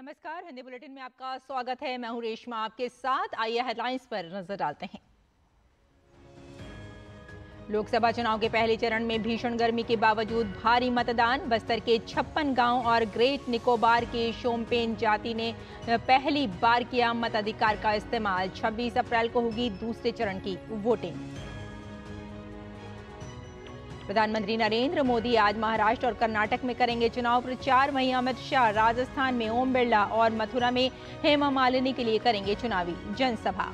नमस्कार हिंदी बुलेटिन में आपका स्वागत है मैं हूं रेशमा आपके साथ आइए हेडलाइंस पर नजर डालते हैं लोकसभा चुनाव के पहले चरण में भीषण गर्मी के बावजूद भारी मतदान बस्तर के छप्पन गांव और ग्रेट निकोबार के शोमपेन जाति ने पहली बार किया मताधिकार का इस्तेमाल 26 अप्रैल को होगी दूसरे चरण की वोटिंग प्रधानमंत्री नरेंद्र मोदी आज महाराष्ट्र और कर्नाटक में करेंगे चुनाव प्रचार वहीं अमित शाह राजस्थान में ओम बिरला और मथुरा में हेमा मालिनी के लिए करेंगे चुनावी जनसभा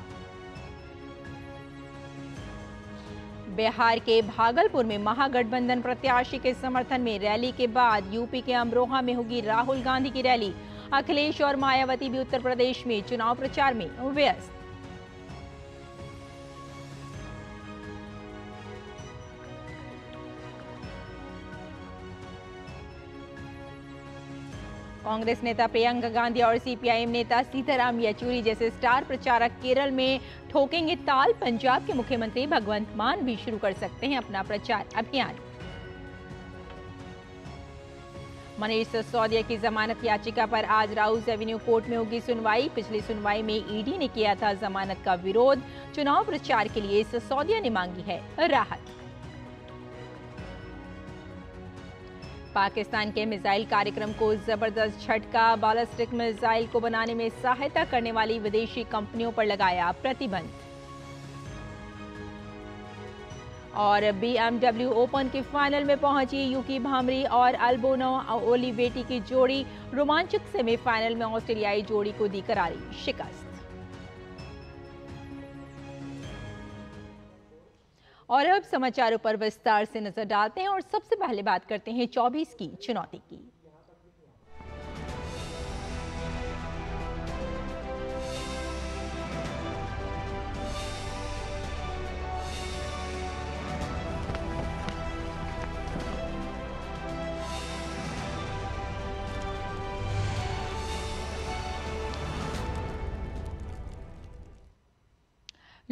बिहार के भागलपुर में महागठबंधन प्रत्याशी के समर्थन में रैली के बाद यूपी के अमरोहा में होगी राहुल गांधी की रैली अखिलेश और मायावती भी उत्तर प्रदेश में चुनाव प्रचार में व्यस्त कांग्रेस नेता प्रियंका गांधी और सीपीआईएम नेता सीताराम येचुरी जैसे स्टार प्रचारक केरल में ठोकेंगे ताल पंजाब के मुख्यमंत्री भगवंत मान भी शुरू कर सकते हैं अपना प्रचार अभियान मनीष सिसोदिया की जमानत याचिका पर आज राउस एवेन्यू कोर्ट में होगी सुनवाई पिछली सुनवाई में ईडी ने किया था जमानत का विरोध चुनाव प्रचार के लिए सिसोदिया ने मांगी है राहत पाकिस्तान के मिसाइल कार्यक्रम को जबरदस्त झटका बालिस्टिक मिसाइल को बनाने में सहायता करने वाली विदेशी कंपनियों पर लगाया प्रतिबंध और बीएमडब्ल्यू ओपन के फाइनल में पहुंची यूकी भामरी और अल्बोनो बेटी की जोड़ी रोमांचक सेमीफाइनल में ऑस्ट्रेलियाई जोड़ी को दी करारी शिकस्त और अब समाचारों पर विस्तार से नजर डालते हैं और सबसे पहले बात करते हैं चौबीस की चुनौती की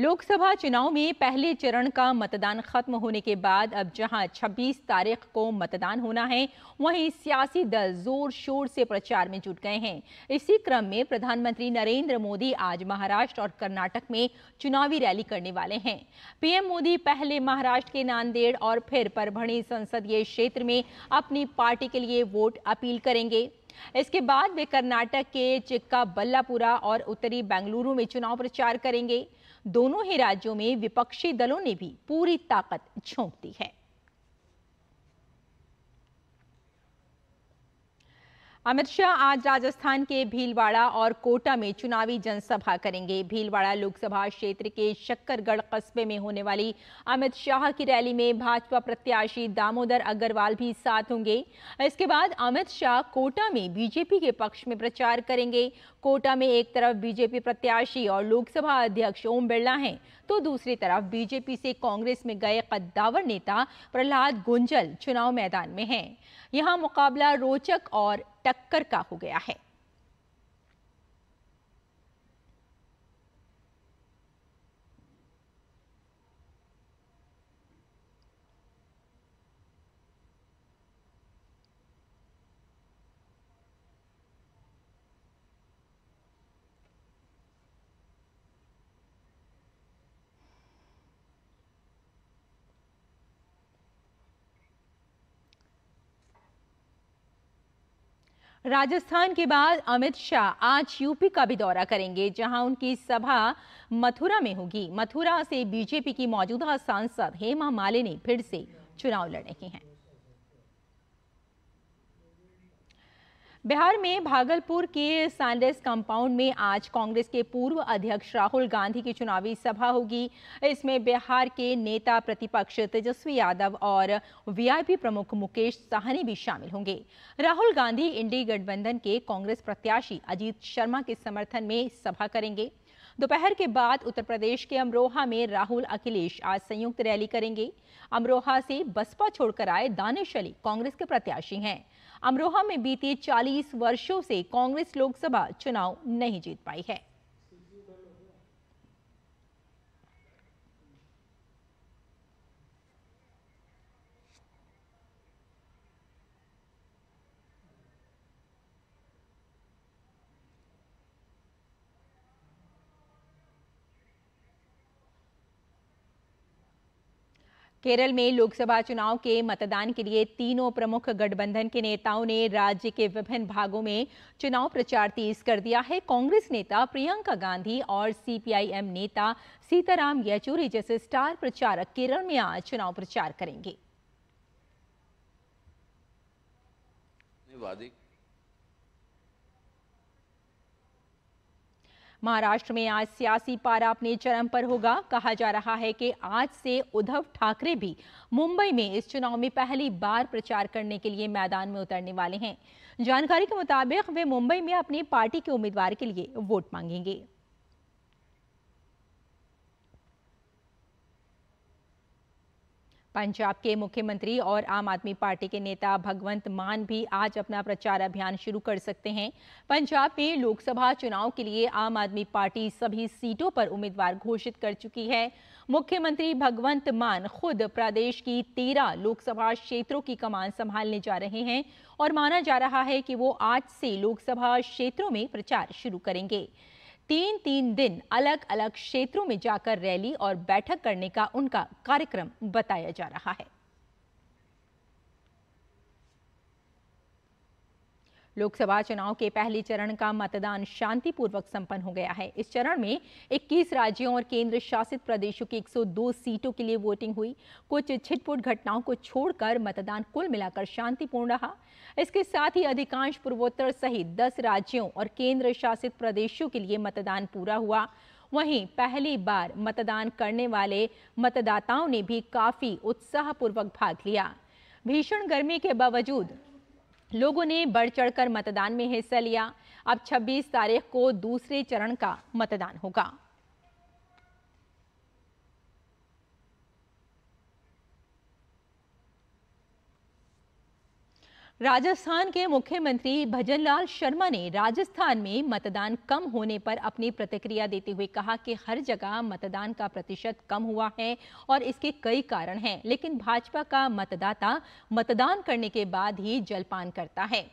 लोकसभा चुनाव में पहले चरण का मतदान खत्म होने के बाद अब जहां 26 तारीख को मतदान होना है वहीं सियासी दल जोर शोर से प्रचार में जुट गए हैं इसी क्रम में प्रधानमंत्री नरेंद्र मोदी आज महाराष्ट्र और कर्नाटक में चुनावी रैली करने वाले हैं पीएम मोदी पहले महाराष्ट्र के नांदेड़ और फिर परभणी संसदीय क्षेत्र में अपनी पार्टी के लिए वोट अपील करेंगे इसके बाद वे कर्नाटक के चिक्का बल्लापुरा और उत्तरी बेंगलुरु में चुनाव प्रचार करेंगे दोनों ही राज्यों में विपक्षी दलों ने भी पूरी ताकत झोंक दी है अमित शाह आज राजस्थान के भीलवाड़ा और कोटा में चुनावी जनसभा करेंगे भीलवाड़ा लोकसभा क्षेत्र के शक्करगढ़ कस्बे में होने वाली अमित शाह की रैली में भाजपा प्रत्याशी दामोदर अग्रवाल भी साथ होंगे इसके बाद अमित शाह कोटा में बीजेपी के पक्ष में प्रचार करेंगे कोटा में एक तरफ बीजेपी प्रत्याशी और लोकसभा अध्यक्ष ओम बिरला हैं तो दूसरी तरफ बीजेपी से कांग्रेस में गए कद्दावर नेता प्रहलाद गुंजल चुनाव मैदान में हैं यहाँ मुकाबला रोचक और टक्कर का हो गया है राजस्थान के बाद अमित शाह आज यूपी का भी दौरा करेंगे जहां उनकी सभा मथुरा में होगी मथुरा से बीजेपी की मौजूदा सांसद हेमा मालिनी फिर से चुनाव लड़ रही हैं बिहार में भागलपुर के सैंडस कंपाउंड में आज कांग्रेस के पूर्व अध्यक्ष राहुल गांधी की चुनावी सभा होगी इसमें बिहार के नेता प्रतिपक्ष तेजस्वी यादव और वीआईपी प्रमुख मुकेश साहनी भी शामिल होंगे राहुल गांधी इंडी गठबंधन के कांग्रेस प्रत्याशी अजीत शर्मा के समर्थन में सभा करेंगे दोपहर के बाद उत्तर प्रदेश के अमरोहा में राहुल अखिलेश आज संयुक्त रैली करेंगे अमरोहा से बसपा छोड़कर आए दानिश अली कांग्रेस के प्रत्याशी हैं अमरोहा में बीते 40 वर्षों से कांग्रेस लोकसभा चुनाव नहीं जीत पाई है केरल में लोकसभा चुनाव के मतदान के लिए तीनों प्रमुख गठबंधन के नेताओं ने राज्य के विभिन्न भागों में चुनाव प्रचार तेज कर दिया है कांग्रेस नेता प्रियंका गांधी और सीपीआईएम नेता सीताराम येचूरी जैसे स्टार प्रचारक केरल में आज चुनाव प्रचार करेंगे महाराष्ट्र में आज सियासी पारा अपने चरम पर होगा कहा जा रहा है कि आज से उद्धव ठाकरे भी मुंबई में इस चुनाव में पहली बार प्रचार करने के लिए मैदान में उतरने वाले हैं जानकारी के मुताबिक वे मुंबई में अपनी पार्टी के उम्मीदवार के लिए वोट मांगेंगे पंजाब के मुख्यमंत्री और आम आदमी पार्टी के नेता भगवंत मान भी आज अपना प्रचार अभियान शुरू कर सकते हैं पंजाब में लोकसभा चुनाव के लिए आम आदमी पार्टी सभी सीटों पर उम्मीदवार घोषित कर चुकी है मुख्यमंत्री भगवंत मान खुद प्रदेश की तेरह लोकसभा क्षेत्रों की कमान संभालने जा रहे हैं और माना जा रहा है कि वो आज से लोकसभा क्षेत्रों में प्रचार शुरू करेंगे तीन तीन दिन अलग अलग क्षेत्रों में जाकर रैली और बैठक करने का उनका कार्यक्रम बताया जा रहा है लोकसभा चुनाव के पहले चरण का मतदान शांतिपूर्वक संपन्न हो गया है इस चरण में 21 राज्यों और केंद्र शासित प्रदेशों की 102 सीटों के लिए वोटिंग हुई कुछ छिटपुट घटनाओं को छोड़कर मतदान कुल मिलाकर शांतिपूर्ण रहा इसके साथ ही अधिकांश पूर्वोत्तर सहित 10 राज्यों और केंद्र शासित प्रदेशों के लिए मतदान पूरा हुआ वहीं पहली बार मतदान करने वाले मतदाताओं ने भी काफी उत्साहपूर्वक भाग लिया भीषण गर्मी के बावजूद लोगों ने बढ़ चढ़कर मतदान में हिस्सा लिया अब 26 तारीख को दूसरे चरण का मतदान होगा राजस्थान के मुख्यमंत्री भजनलाल शर्मा ने राजस्थान में मतदान कम होने पर अपनी प्रतिक्रिया देते हुए कहा कि हर जगह मतदान का प्रतिशत कम हुआ है और इसके कई कारण हैं लेकिन भाजपा का मतदाता मतदान करने के बाद ही जलपान करता है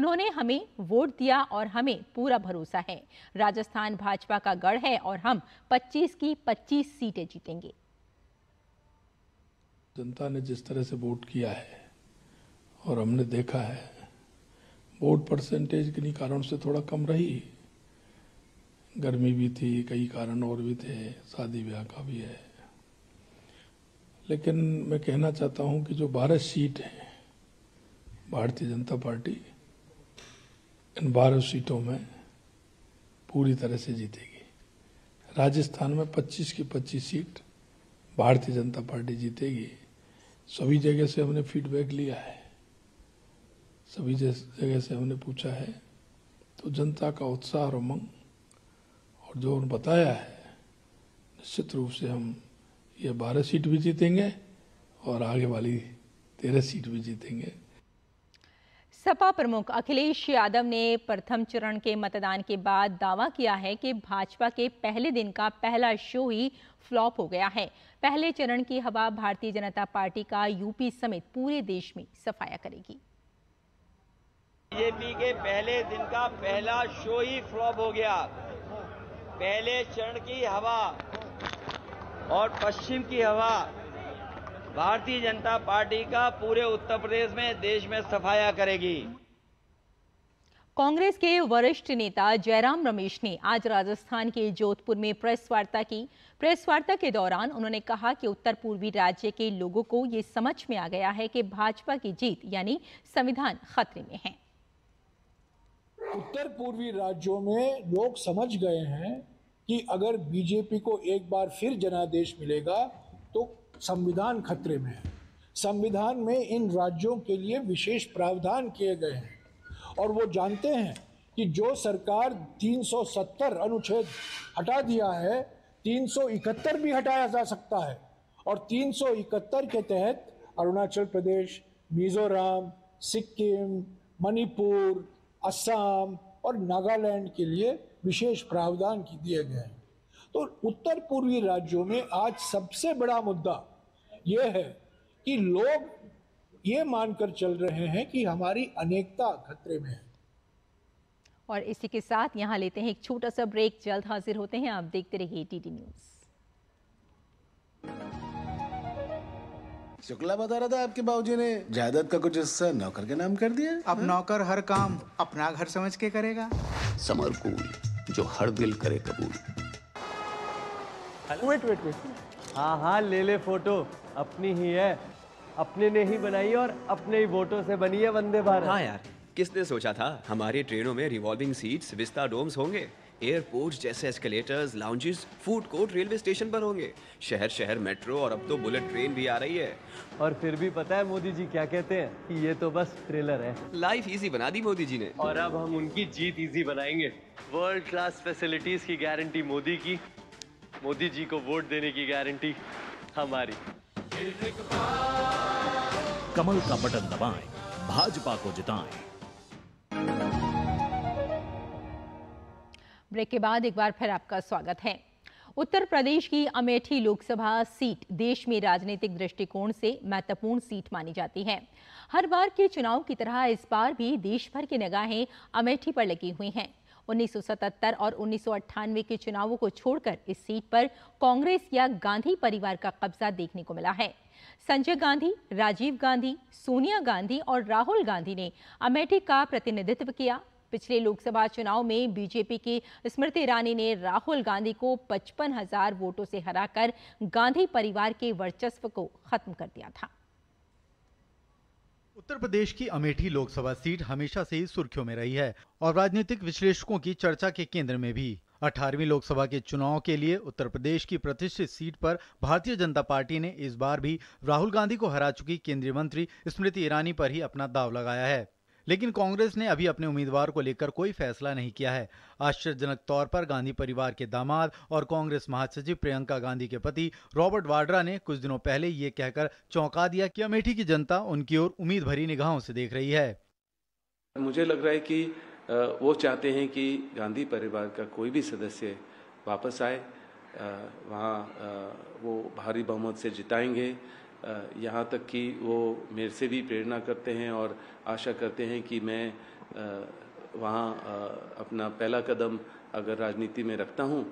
उन्होंने हमें वोट दिया और हमें पूरा भरोसा है राजस्थान भाजपा का गढ़ है और हम पच्चीस की पच्चीस सीटें जीतेंगे जनता ने जिस तरह से वोट किया है और हमने देखा है वोट परसेंटेज किन्हीं कारण से थोड़ा कम रही गर्मी भी थी कई कारण और भी थे शादी ब्याह का भी है लेकिन मैं कहना चाहता हूं कि जो बारह सीट हैं भारतीय जनता पार्टी इन बारह सीटों में पूरी तरह से जीतेगी राजस्थान में 25 की 25 सीट भारतीय जनता पार्टी जीतेगी सभी जगह से हमने फीडबैक लिया है सभी जगह से हमने पूछा है तो जनता का उत्साह और उमंग और जो उन्होंने बताया है निश्चित रूप से हम ये बारह सीट भी जीतेंगे और आगे वाली तेरह सीट भी जीतेंगे सपा प्रमुख अखिलेश यादव ने प्रथम चरण के मतदान के बाद दावा किया है कि भाजपा के पहले दिन का पहला शो ही फ्लॉप हो गया है पहले चरण की हवा भारतीय जनता पार्टी का यूपी समेत पूरे देश में सफाया करेगी बीजेपी के पहले दिन का पहला शो ही फ्लॉप हो गया पहले चरण की हवा और पश्चिम की हवा भारतीय जनता पार्टी का पूरे उत्तर प्रदेश में देश में सफाया करेगी कांग्रेस के वरिष्ठ नेता जयराम रमेश ने आज राजस्थान के जोधपुर में प्रेस वार्ता की प्रेस वार्ता के दौरान उन्होंने कहा कि उत्तर पूर्वी राज्य के लोगों को ये समझ में आ गया है कि भाजपा की जीत यानी संविधान खतरे में है उत्तर पूर्वी राज्यों में लोग समझ गए हैं कि अगर बीजेपी को एक बार फिर जनादेश मिलेगा तो संविधान खतरे में है संविधान में इन राज्यों के लिए विशेष प्रावधान किए गए हैं और वो जानते हैं कि जो सरकार 370 अनुच्छेद हटा दिया है 371 भी हटाया जा सकता है और 371 के तहत अरुणाचल प्रदेश मिजोरम सिक्किम मणिपुर असम और नागालैंड के लिए विशेष प्रावधान की दिए गए हैं तो उत्तर पूर्वी राज्यों में आज सबसे बड़ा मुद्दा यह है कि लोग ये मानकर चल रहे हैं कि हमारी अनेकता खतरे में है और इसी के साथ यहाँ लेते हैं एक छोटा सा ब्रेक जल्द हाजिर होते हैं आप देखते रहिए टी न्यूज़ शुक्ला बता रहा था आपके बाबूजी ने जायदाद का कुछ हिस्सा नौकर के नाम कर दिया अब हा? नौकर हर काम अपना घर समझ के करेगा समर कूल जो हर दिल करे कबूल वेट वेट वेट हाँ हाँ ले ले फोटो अपनी ही है अपने ने ही बनाई और अपने ही वोटों से बनी है वंदे भारत हाँ यार किसने सोचा था हमारी ट्रेनों में रिवॉल्विंग सीट्स विस्ता डोम्स होंगे एयरपोर्ट जैसे escalators lounges food court railway station पर होंगे शहर शहर मेट्रो और अब तो बुलेट ट्रेन भी आ रही है और फिर भी पता है मोदी जी क्या कहते हैं ये तो बस ट्रेलर है लाइफ इजी बना दी मोदी जी ने और अब हम उनकी जीत इजी बनाएंगे वर्ल्ड क्लास फैसिलिटीज की गारंटी मोदी की मोदी जी को वोट देने की गारंटी हमारी कमल का बटन दबाए भाजपा को जिताएं ब्रेक के बाद एक बार फिर आपका स्वागत है उत्तर प्रदेश की अमेठी लोकसभा सीट देश में राजनीतिक दृष्टिकोण से महत्वपूर्ण सीट मानी जाती है हर बार के चुनाव की तरह इस बार भी देश भर की निगाहें अमेठी पर लगी हुई हैं 1977 और उन्नीस के चुनावों को छोड़कर इस सीट पर कांग्रेस या गांधी परिवार का कब्जा देखने को मिला है संजय गांधी राजीव गांधी सोनिया गांधी और राहुल गांधी ने अमेठी का प्रतिनिधित्व किया पिछले लोकसभा चुनाव में बीजेपी की स्मृति ईरानी ने राहुल गांधी को पचपन हजार वोटों से हराकर गांधी परिवार के वर्चस्व को खत्म कर दिया था उत्तर प्रदेश की अमेठी लोकसभा सीट हमेशा से ही सुर्खियों में रही है और राजनीतिक विश्लेषकों की चर्चा के केंद्र में भी अठारहवीं लोकसभा के चुनाव के लिए उत्तर प्रदेश की प्रतिष्ठित सीट पर भारतीय जनता पार्टी ने इस बार भी राहुल गांधी को हरा चुकी केंद्रीय मंत्री स्मृति ईरानी पर ही अपना दाव लगाया है लेकिन कांग्रेस ने अभी अपने उम्मीदवार को लेकर कोई फैसला नहीं किया है आश्चर्यजनक तौर पर गांधी परिवार के दामाद और कांग्रेस महासचिव प्रियंका गांधी के पति रॉबर्ट वाड्रा ने कुछ दिनों पहले ये कहकर चौंका दिया कि अमेठी की जनता उनकी ओर उम्मीद भरी निगाहों से देख रही है मुझे लग रहा है कि वो चाहते हैं कि गांधी परिवार का कोई भी सदस्य वापस आए वहाँ वो भारी बहुमत से जिताएंगे यहाँ तक कि वो मेरे से भी प्रेरणा करते हैं और आशा करते हैं कि मैं वहाँ अपना पहला कदम अगर राजनीति में रखता हूँ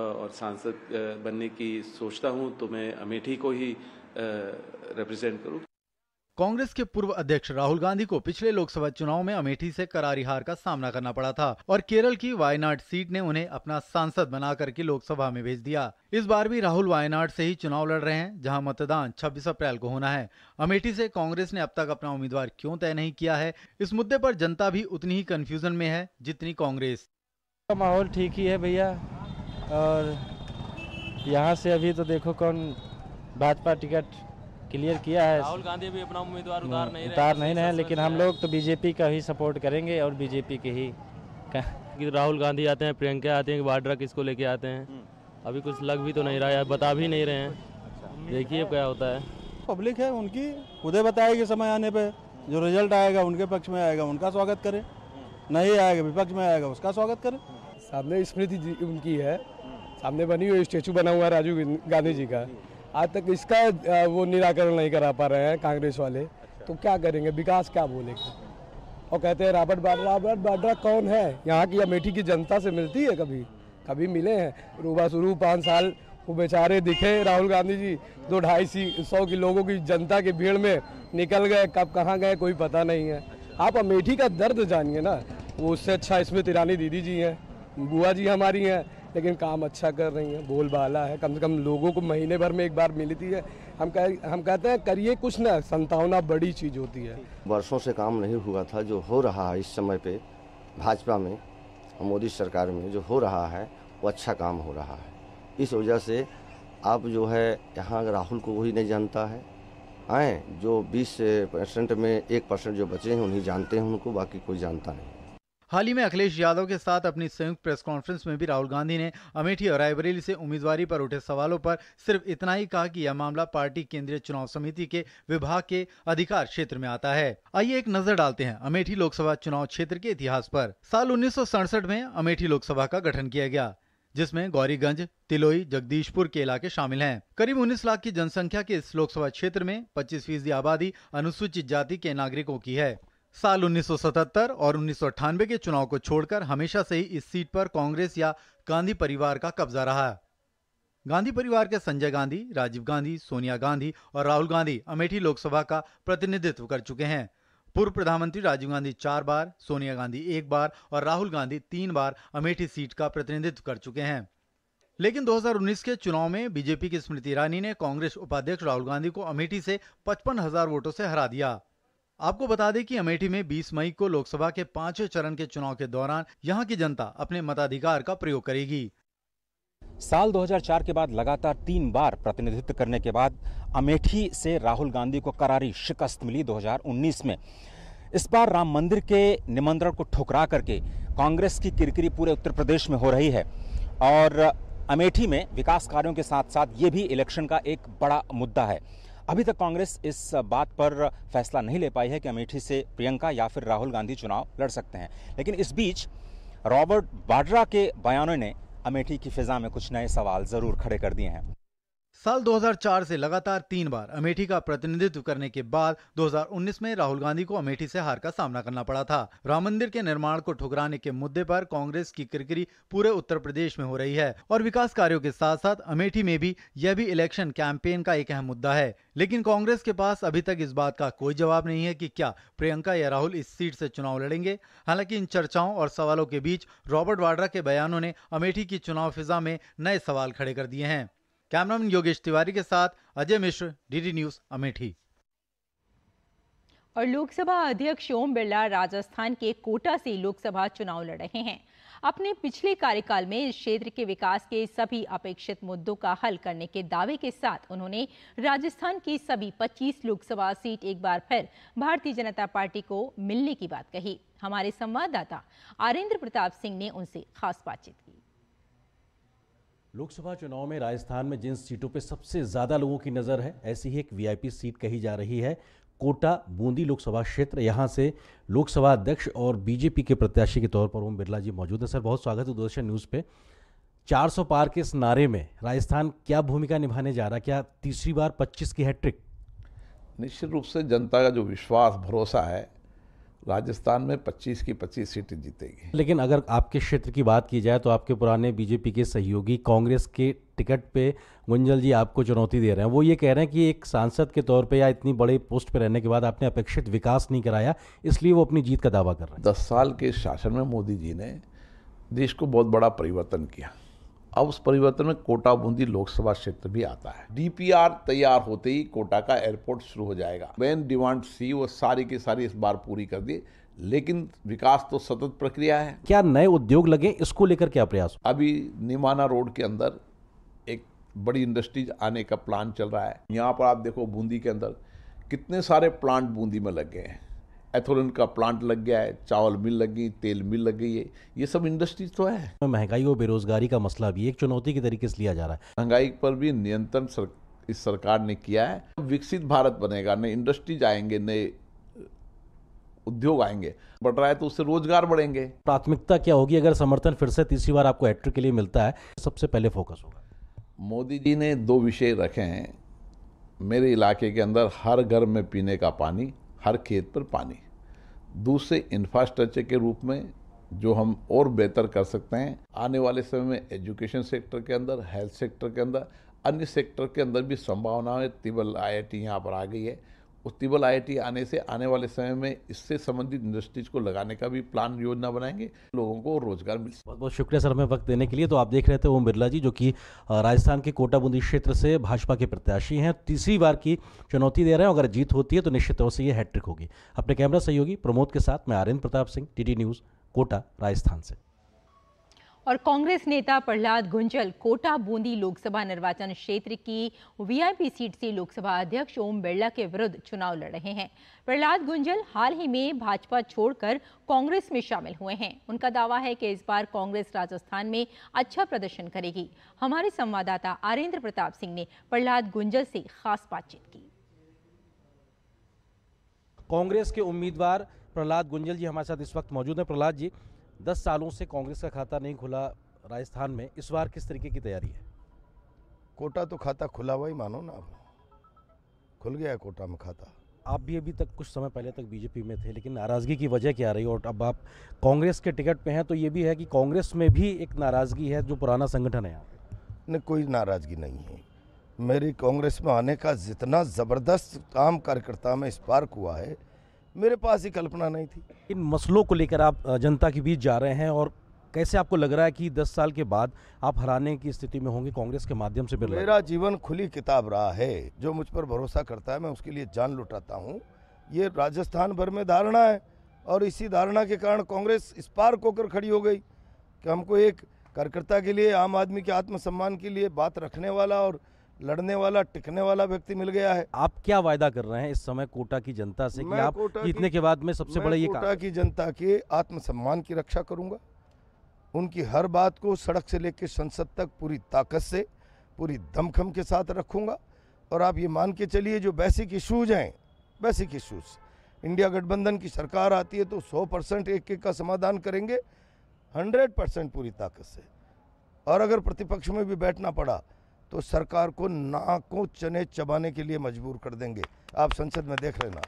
और सांसद बनने की सोचता हूँ तो मैं अमेठी को ही रिप्रेजेंट करूँ कांग्रेस के पूर्व अध्यक्ष राहुल गांधी को पिछले लोकसभा चुनाव में अमेठी से करारी हार का सामना करना पड़ा था और केरल की वायनाड सीट ने उन्हें अपना सांसद बना करके लोकसभा में भेज दिया इस बार भी राहुल वायनाड से ही चुनाव लड़ रहे हैं जहां मतदान 26 अप्रैल को होना है अमेठी से कांग्रेस ने अब तक अपना उम्मीदवार क्यों तय नहीं किया है इस मुद्दे पर जनता भी उतनी ही कन्फ्यूजन में है जितनी कांग्रेस का माहौल ठीक ही है भैया और यहाँ से अभी तो देखो कौन भाजपा टिकट क्लियर किया है राहुल गांधी भी अपना उम्मीदवार उतार हम्म, नहीं उतार नहीं रहे तो लेकिन हम लोग तो बीजेपी का ही सपोर्ट करेंगे और बीजेपी के ही राहुल गांधी आते हैं प्रियंका आते हैं वाड्रा किसको लेके आते हैं हम्म। अभी कुछ लग भी तो नहीं रहा है बता भी नहीं रहे हैं अच्छा। देखिए क्या होता है पब्लिक है उनकी खुदे बताएगी समय आने पर जो रिजल्ट आएगा उनके पक्ष में आएगा उनका स्वागत करें नहीं आएगा विपक्ष में आएगा उसका स्वागत करें सामने स्मृति उनकी है सामने बनी हुई स्टेचू बना हुआ है राजीव गांधी जी का आज तक इसका वो निराकरण नहीं करा पा रहे हैं कांग्रेस वाले तो अच्छा। क्या करेंगे विकास क्या बोलेंगे और कहते हैं रॉबर्ट बाड्रा रॉबर्ट बाड्रा कौन है यहाँ की अमेठी की जनता से मिलती है कभी कभी मिले हैं रूबा शुरू पाँच साल वो बेचारे दिखे राहुल गांधी जी दो ढाई सी सौ की लोगों की जनता की भीड़ में निकल गए कब कहाँ गए कोई पता नहीं है अच्छा। आप अमेठी का दर्द जानिए ना वो उससे अच्छा इसमें तिरानी दीदी जी हैं बुआ जी हमारी हैं लेकिन काम अच्छा कर रही हैं बोल बाला है कम से कम लोगों को महीने भर में एक बार मिलती है हम कह हम कहते हैं करिए कुछ ना संतावना बड़ी चीज़ होती है वर्षों से काम नहीं हुआ था जो हो रहा है इस समय पर भाजपा में मोदी सरकार में जो हो रहा है वो अच्छा काम हो रहा है इस वजह से आप जो है यहाँ राहुल को वही नहीं जानता है आए जो 20 परसेंट में एक परसेंट जो बचे हैं उन्हीं जानते हैं उनको बाकी कोई जानता नहीं हाल ही में अखिलेश यादव के साथ अपनी संयुक्त प्रेस कॉन्फ्रेंस में भी राहुल गांधी ने अमेठी और रायबरेली से उम्मीदवारी पर उठे सवालों पर सिर्फ इतना ही कहा कि यह मामला पार्टी केंद्रीय चुनाव समिति के विभाग के अधिकार क्षेत्र में आता है आइए एक नजर डालते हैं अमेठी लोकसभा चुनाव क्षेत्र के इतिहास पर साल उन्नीस में अमेठी लोकसभा का गठन किया गया जिसमें गौरीगंज तिलोई जगदीशपुर के इलाके शामिल हैं करीब 19 लाख की जनसंख्या के इस लोकसभा क्षेत्र में 25 फीसदी आबादी अनुसूचित जाति के नागरिकों की है साल 1977 और उन्नीस के चुनाव को छोड़कर हमेशा से ही इस सीट पर कांग्रेस या गांधी परिवार का कब्जा रहा है गांधी परिवार के संजय गांधी राजीव गांधी सोनिया गांधी और राहुल गांधी अमेठी लोकसभा का प्रतिनिधित्व कर चुके हैं पूर्व प्रधानमंत्री राजीव गांधी चार बार सोनिया गांधी एक बार और राहुल गांधी तीन बार अमेठी सीट का प्रतिनिधित्व कर चुके हैं लेकिन 2019 के चुनाव में बीजेपी की स्मृति ईरानी ने कांग्रेस उपाध्यक्ष राहुल गांधी को अमेठी से पचपन हजार वोटों से हरा दिया आपको बता दें कि अमेठी में 20 मई को लोकसभा के पांचवें चरण के चुनाव के दौरान यहां की जनता अपने मताधिकार का प्रयोग करेगी साल 2004 के बाद लगातार तीन बार प्रतिनिधित्व करने के बाद अमेठी से राहुल गांधी को करारी शिकस्त मिली 2019 में इस बार राम मंदिर के निमंत्रण को ठुकरा करके कांग्रेस की किरकिरी पूरे उत्तर प्रदेश में हो रही है और अमेठी में विकास कार्यों के साथ साथ ये भी इलेक्शन का एक बड़ा मुद्दा है अभी तक कांग्रेस इस बात पर फैसला नहीं ले पाई है कि अमेठी से प्रियंका या फिर राहुल गांधी चुनाव लड़ सकते हैं लेकिन इस बीच रॉबर्ट वाड्रा के बयानों ने अमेठी की फिजा में कुछ नए सवाल जरूर खड़े कर दिए हैं साल 2004 से लगातार तीन बार अमेठी का प्रतिनिधित्व करने के बाद 2019 में राहुल गांधी को अमेठी से हार का सामना करना पड़ा था राम मंदिर के निर्माण को ठुकराने के मुद्दे पर कांग्रेस की किरकिरी पूरे उत्तर प्रदेश में हो रही है और विकास कार्यों के साथ साथ अमेठी में भी यह भी इलेक्शन कैंपेन का एक अहम मुद्दा है लेकिन कांग्रेस के पास अभी तक इस बात का कोई जवाब नहीं है की क्या प्रियंका या राहुल इस सीट से चुनाव लड़ेंगे हालांकि इन चर्चाओं और सवालों के बीच रॉबर्ट वाड्रा के बयानों ने अमेठी की चुनाव फिजा में नए सवाल खड़े कर दिए हैं कैमरामैन योगेश तिवारी के साथ अजय मिश्र डीडी न्यूज अमेठी और लोकसभा अध्यक्ष ओम बिरला राजस्थान के कोटा से लोकसभा चुनाव लड़ रहे हैं अपने पिछले कार्यकाल में इस क्षेत्र के विकास के सभी अपेक्षित मुद्दों का हल करने के दावे के साथ उन्होंने राजस्थान की सभी 25 लोकसभा सीट एक बार फिर भारतीय जनता पार्टी को मिलने की बात कही हमारे संवाददाता आरेंद्र प्रताप सिंह ने उनसे खास बातचीत की लोकसभा चुनाव में राजस्थान में जिन सीटों पर सबसे ज़्यादा लोगों की नज़र है ऐसी ही एक वीआईपी सीट कही जा रही है कोटा बूंदी लोकसभा क्षेत्र यहाँ से लोकसभा अध्यक्ष और बीजेपी के प्रत्याशी के तौर पर ओम बिरला जी मौजूद हैं सर बहुत स्वागत है दूरदर्शन न्यूज़ पे 400 पार के इस नारे में राजस्थान क्या भूमिका निभाने जा रहा क्या तीसरी बार 25 की हैट्रिक निश्चित रूप से जनता का जो विश्वास भरोसा है राजस्थान में 25 की 25 सीटें जीतेगी लेकिन अगर आपके क्षेत्र की बात की जाए तो आपके पुराने बीजेपी के सहयोगी कांग्रेस के टिकट पे गुंजल जी आपको चुनौती दे रहे हैं वो ये कह रहे हैं कि एक सांसद के तौर पे या इतनी बड़े पोस्ट पे रहने के बाद आपने अपेक्षित विकास नहीं कराया इसलिए वो अपनी जीत का दावा कर रहे हैं दस साल के शासन में मोदी जी ने देश को बहुत बड़ा परिवर्तन किया अब उस परिवर्तन में कोटा बूंदी लोकसभा क्षेत्र भी आता है डीपीआर तैयार होते ही कोटा का एयरपोर्ट शुरू हो जाएगा मेन डिमांड सी वो सारी की सारी इस बार पूरी कर दी लेकिन विकास तो सतत प्रक्रिया है क्या नए उद्योग लगे इसको लेकर क्या प्रयास अभी निमाना रोड के अंदर एक बड़ी इंडस्ट्रीज आने का प्लान चल रहा है यहाँ पर आप देखो बूंदी के अंदर कितने सारे प्लांट बूंदी में लग गए हैं एथोलिन का प्लांट लग गया है चावल मिल लग गई तेल मिल लग गई है ये सब इंडस्ट्रीज तो है महंगाई और बेरोजगारी का मसला भी एक चुनौती के तरीके से लिया जा रहा है महंगाई पर भी नियंत्रण सर, इस सरकार ने किया है विकसित भारत बनेगा नए इंडस्ट्रीज आएंगे नए उद्योग आएंगे बढ़ रहा है तो उससे रोजगार बढ़ेंगे प्राथमिकता क्या होगी अगर समर्थन फिर से तीसरी बार आपको हैट्रिक के लिए मिलता है सबसे पहले फोकस होगा मोदी जी ने दो विषय रखे हैं मेरे इलाके के अंदर हर घर में पीने का पानी हर खेत पर पानी दूसरे इंफ्रास्ट्रक्चर के रूप में जो हम और बेहतर कर सकते हैं आने वाले समय में एजुकेशन सेक्टर के अंदर हेल्थ सेक्टर के अंदर अन्य सेक्टर के अंदर भी संभावनाएं तीव्र आई आई यहाँ पर आ गई है तिबल आई आने से आने वाले समय में इससे संबंधित इंडस्ट्रीज को लगाने का भी प्लान योजना बनाएंगे लोगों को रोजगार मिल बहुत बहुत शुक्रिया सर हमें वक्त देने के लिए तो आप देख रहे थे ओम बिरला जी जो कि राजस्थान के कोटा बूंदी क्षेत्र से भाजपा के प्रत्याशी हैं तीसरी बार की चुनौती दे रहे हैं अगर जीत होती है तो निश्चित तौर से ये हैट्रिक होगी अपने कैमरा सहयोगी प्रमोद के साथ मैं आर्यन प्रताप सिंह डी न्यूज़ कोटा राजस्थान से और कांग्रेस नेता प्रहलाद गुंजल कोटा बूंदी लोकसभा निर्वाचन क्षेत्र की वीआईपी सीट से लोकसभा अध्यक्ष ओम बिरला के विरुद्ध चुनाव लड़ रहे हैं प्रहलाद गुंजल हाल ही में भाजपा छोड़कर कांग्रेस में शामिल हुए हैं उनका दावा है कि इस बार कांग्रेस राजस्थान में अच्छा प्रदर्शन करेगी हमारे संवाददाता आरेंद्र प्रताप सिंह ने प्रहलाद गुंजल से खास बातचीत की कांग्रेस के उम्मीदवार प्रहलाद गुंजल जी हमारे साथ इस वक्त मौजूद है प्रहलाद जी दस सालों से कांग्रेस का खाता नहीं खुला राजस्थान में इस बार किस तरीके की तैयारी है कोटा तो खाता खुला हुआ ही मानो ना आप खुल गया कोटा में खाता आप भी अभी तक कुछ समय पहले तक बीजेपी में थे लेकिन नाराज़गी की वजह क्या रही और अब आप कांग्रेस के टिकट पे हैं तो ये भी है कि कांग्रेस में भी एक नाराज़गी है जो पुराना संगठन है यहाँ नहीं कोई नाराज़गी नहीं है मेरी कांग्रेस में आने का जितना ज़बरदस्त काम कार्यकर्ता में स्पार्क हुआ है मेरे पास ही कल्पना नहीं थी इन मसलों को लेकर आप जनता के बीच जा रहे हैं और कैसे आपको लग रहा है कि 10 साल के बाद आप हराने की स्थिति में होंगे कांग्रेस के माध्यम से मेरा जीवन खुली किताब रहा है जो मुझ पर भरोसा करता है मैं उसके लिए जान लुटाता हूँ ये राजस्थान भर में धारणा है और इसी धारणा के कारण कांग्रेस इस पार होकर खड़ी हो गई कि हमको एक कार्यकर्ता के लिए आम आदमी के आत्मसम्मान के लिए बात रखने वाला और लड़ने वाला टिकने वाला व्यक्ति मिल गया है आप क्या वायदा कर रहे हैं इस समय कोटा की जनता से कि आप जीतने के बाद में सबसे बड़ा ये कोटा की जनता के आत्मसम्मान की रक्षा करूंगा उनकी हर बात को सड़क से लेकर संसद तक पूरी ताकत से पूरी दमखम के साथ रखूंगा और आप ये मान के चलिए जो बेसिक इशूज हैं बेसिक इशूज इंडिया गठबंधन की सरकार आती है तो 100 परसेंट एक एक का समाधान करेंगे 100 परसेंट पूरी ताकत से और अगर प्रतिपक्ष में भी बैठना पड़ा तो सरकार को नाकों चने चबाने के लिए मजबूर कर देंगे आप संसद में देख लेना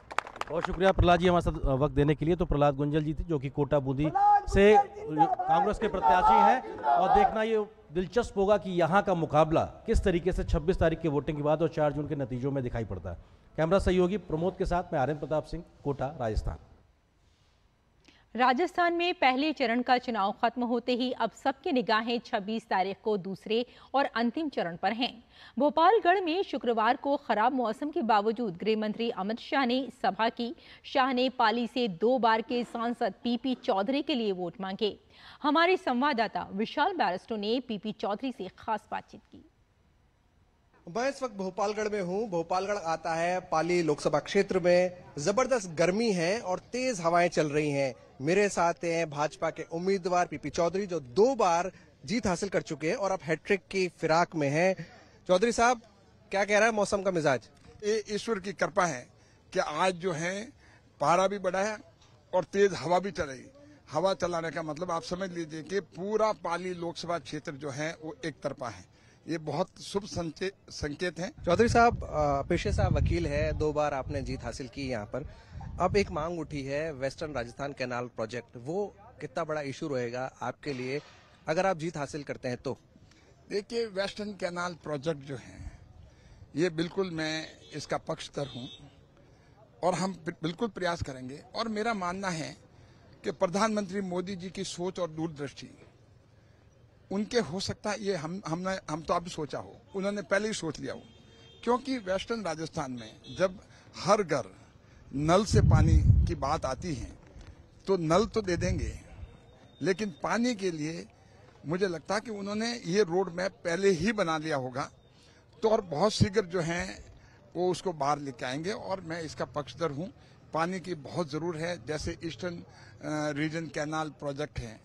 बहुत शुक्रिया प्रहलाद जी हमारे साथ वक्त देने के लिए तो प्रहलाद गुंजल जी थे जो कि कोटा बूंदी से कांग्रेस के प्रत्याशी हैं और देखना ये दिलचस्प होगा कि यहाँ का मुकाबला किस तरीके से 26 तारीख के वोटिंग के बाद और 4 जून के नतीजों में दिखाई पड़ता है कैमरा सहयोगी प्रमोद के साथ मैं आर्यन प्रताप सिंह कोटा राजस्थान राजस्थान में पहले चरण का चुनाव खत्म होते ही अब सबकी निगाहें 26 तारीख को दूसरे और अंतिम चरण पर हैं। भोपालगढ़ में शुक्रवार को खराब मौसम के बावजूद गृह मंत्री अमित शाह ने सभा की शाह ने पाली से दो बार के सांसद पीपी चौधरी के लिए वोट मांगे हमारे संवाददाता विशाल बैरिस्टो ने पीपी चौधरी से खास बातचीत की मैं इस वक्त भोपालगढ़ में हूँ भोपालगढ़ आता है पाली लोकसभा क्षेत्र में जबरदस्त गर्मी है और तेज हवाएं चल रही हैं मेरे साथ हैं भाजपा के उम्मीदवार पीपी चौधरी जो दो बार जीत हासिल कर चुके हैं और अब हैट्रिक की फिराक में हैं चौधरी साहब क्या कह रहा है मौसम का मिजाज ये ईश्वर की कृपा है कि आज जो है पारा भी बढ़ा है और तेज हवा भी चल रही हवा चलाने का मतलब आप समझ लीजिए कि पूरा पाली लोकसभा क्षेत्र जो है वो एक तरफा है ये बहुत शुभ संकेत हैं चौधरी साहब पेशे साहब वकील है दो बार आपने जीत हासिल की यहाँ पर अब एक मांग उठी है वेस्टर्न राजस्थान कैनाल प्रोजेक्ट वो कितना बड़ा इशू रहेगा आपके लिए अगर आप जीत हासिल करते हैं तो देखिए वेस्टर्न कैनाल प्रोजेक्ट जो है ये बिल्कुल मैं इसका पक्षधर हूँ और हम बिल्कुल प्रयास करेंगे और मेरा मानना है कि प्रधानमंत्री मोदी जी की सोच और दूरदृष्टि उनके हो सकता है ये हम हमने हम तो अब सोचा हो उन्होंने पहले ही सोच लिया हो क्योंकि वेस्टर्न राजस्थान में जब हर घर नल से पानी की बात आती है तो नल तो दे देंगे लेकिन पानी के लिए मुझे लगता है कि उन्होंने ये रोड मैप पहले ही बना लिया होगा तो और बहुत शीघ्र जो हैं वो उसको बाहर लेके आएंगे और मैं इसका पक्षधर हूँ पानी की बहुत ज़रूर है जैसे ईस्टर्न रीजन कैनाल प्रोजेक्ट है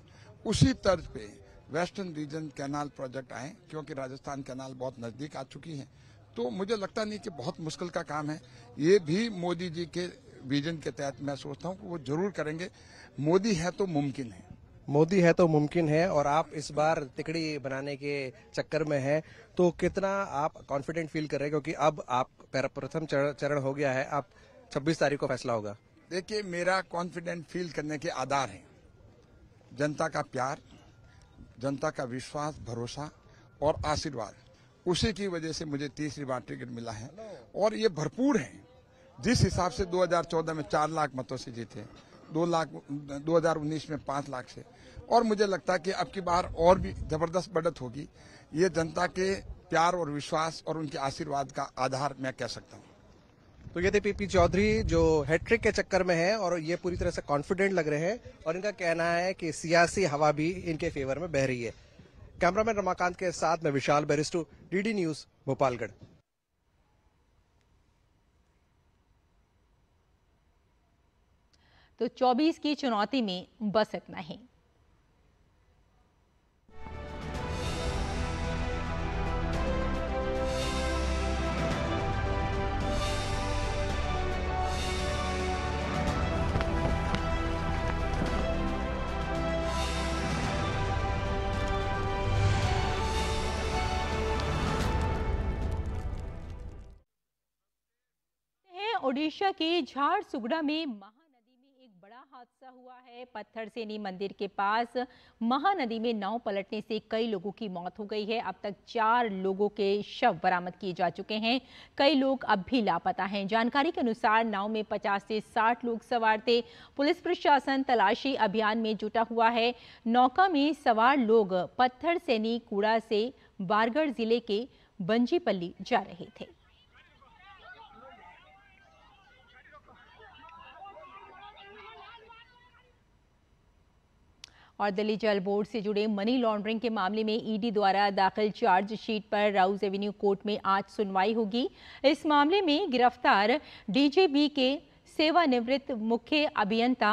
उसी तर्ज पे वेस्टर्न रीजन कैनाल प्रोजेक्ट आए क्योंकि राजस्थान कैनाल बहुत नजदीक आ चुकी है तो मुझे लगता नहीं कि बहुत मुश्किल का काम है ये भी मोदी जी के विजन के तहत मैं सोचता हूँ कि वो जरूर करेंगे मोदी है तो मुमकिन है मोदी है तो मुमकिन है और आप इस बार तिकड़ी बनाने के चक्कर में हैं तो कितना आप कॉन्फिडेंट फील कर रहे हैं क्योंकि अब आप प्रथम चरण हो गया है आप 26 तारीख को फैसला होगा देखिए मेरा कॉन्फिडेंट फील करने के आधार है जनता का प्यार जनता का विश्वास भरोसा और आशीर्वाद उसी की वजह से मुझे तीसरी बार टिकट मिला है और ये भरपूर है जिस हिसाब से 2014 में चार लाख मतों से जीते दो लाख 2019 में पांच लाख से और मुझे लगता है कि अब की बार और भी जबरदस्त बढ़त होगी ये जनता के प्यार और विश्वास और उनके आशीर्वाद का आधार मैं कह सकता हूँ तो ये थे पीपी चौधरी जो हैट्रिक के चक्कर में है और ये पूरी तरह से कॉन्फिडेंट लग रहे हैं और इनका कहना है कि सियासी हवा भी इनके फेवर में बह रही है कैमरामैन रमाकांत के साथ में विशाल बेरिस्टू डीडी न्यूज भोपालगढ़ तो 24 की चुनौती में बस इतना ही ओडिशा के झारसुगड़ा में महानदी में एक बड़ा हादसा हुआ है पत्थर सेनी मंदिर के पास महानदी में नाव पलटने से कई लोगों की मौत हो गई है अब तक चार लोगों के शव बरामद किए जा चुके हैं कई लोग अब भी लापता हैं जानकारी के अनुसार नाव में 50 से 60 लोग सवार थे पुलिस प्रशासन तलाशी अभियान में जुटा हुआ है नौका में सवार लोग पत्थर सैनी कूड़ा से बारगढ़ जिले के बंजीपल्ली जा रहे थे और दिल्ली जल बोर्ड से जुड़े मनी लॉन्ड्रिंग के मामले में ईडी द्वारा दाखिल चार्जशीट पर राउज एवेन्यू कोर्ट में आज सुनवाई होगी इस मामले में गिरफ्तार डीजीबी के सेवानिवृत्त मुख्य अभियंता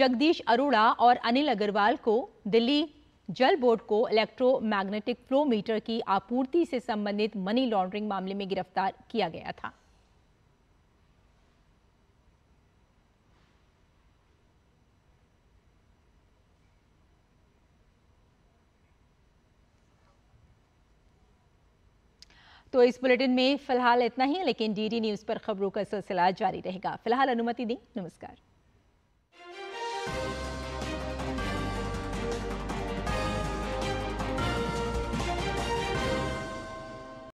जगदीश अरोड़ा और अनिल अग्रवाल को दिल्ली जल बोर्ड को इलेक्ट्रोमैग्नेटिक फ्लो मीटर की आपूर्ति से संबंधित मनी लॉन्ड्रिंग मामले में गिरफ्तार किया गया था तो इस बुलेटिन में फिलहाल इतना ही लेकिन डीडी न्यूज़ पर खबरों का सिलसिला जारी रहेगा फिलहाल अनुमति दें नमस्कार